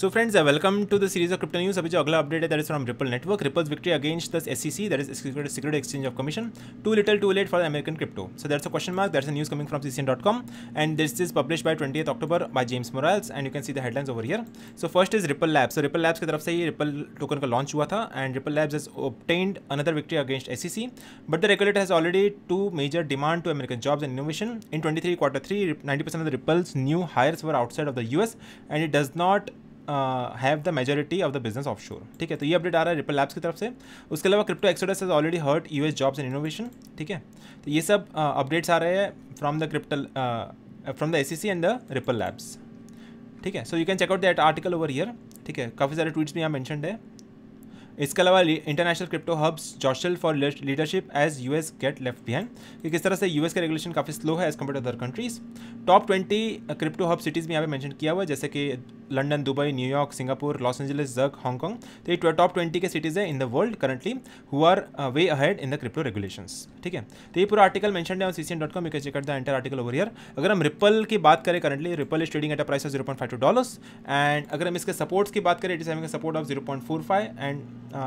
So friends, uh, welcome to the series of crypto news. अभी जो अगला update है that is from Ripple network Ripple's victory against the SEC that is security Commission, too little, too late for the American crypto. So, that's a question mark. That's that's news coming from from ccn.com and this is published by 20th October by James Morales and you can see the headlines over here. So first is Ripple Labs. So Ripple Labs की तरफ से Ripple token का launch and Ripple Labs has obtained another victory against SEC but the regulator has already two major demand to American jobs and innovation. In 23 quarter 3, 90% of the Ripple's new hires were outside of the US and it does not have the majority of the business offshore ठीक है तो ये update आ रहा है ripple labs की तरफ से उसके अलावा crypto exodus is already hurt US jobs and innovation ठीक है तो ये सब अपडेट्स uh, आ रहे हैं from the crypto from the US and the Ripple Labs ठीक है so you can check out that article over here ठीक है काफ़ी सारे ट्वीट्स भी यहाँ मैंशन है इसके अलावा international crypto hubs jostle for leadership as U S get left behind कि किस तरह से यूएस का रेगुलेशन काफ़ी स्लो है as compare to other countries top twenty crypto hub cities भी यहाँ पे मेंशन किया हुआ है जैसे कि London Dubai New York Singapore Los Angeles Zurich Hong Kong तो ये टॉप ट्वेंटी के सिटीज़ हैं in the world currently who are way ahead in the crypto regulation ठीक है तो ये पूरा आर्टिकल मैं है C C N dot com check the entire article over here अगर हम रिपल की बात करें currently Ripple is trading at a price of zero point five two dollars and अगर हम इसके सपोर्ट्स की बात करें it is having support of zero point four five and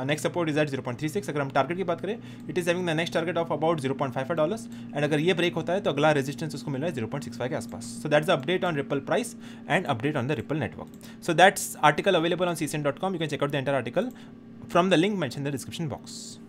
next support is at zero point three six अगर हम target की बात करें it is having the next target of about zero point five five dollars and अगर ये break होता है तो अगला रेजिस्टेंस उसको मिला है जीरो पॉइंट सिक्स फाइव के आसपास so that's update on Ripple price and update on the Ripple network So that's article available on csn.com. You can check out the entire article from the link mentioned in the description box.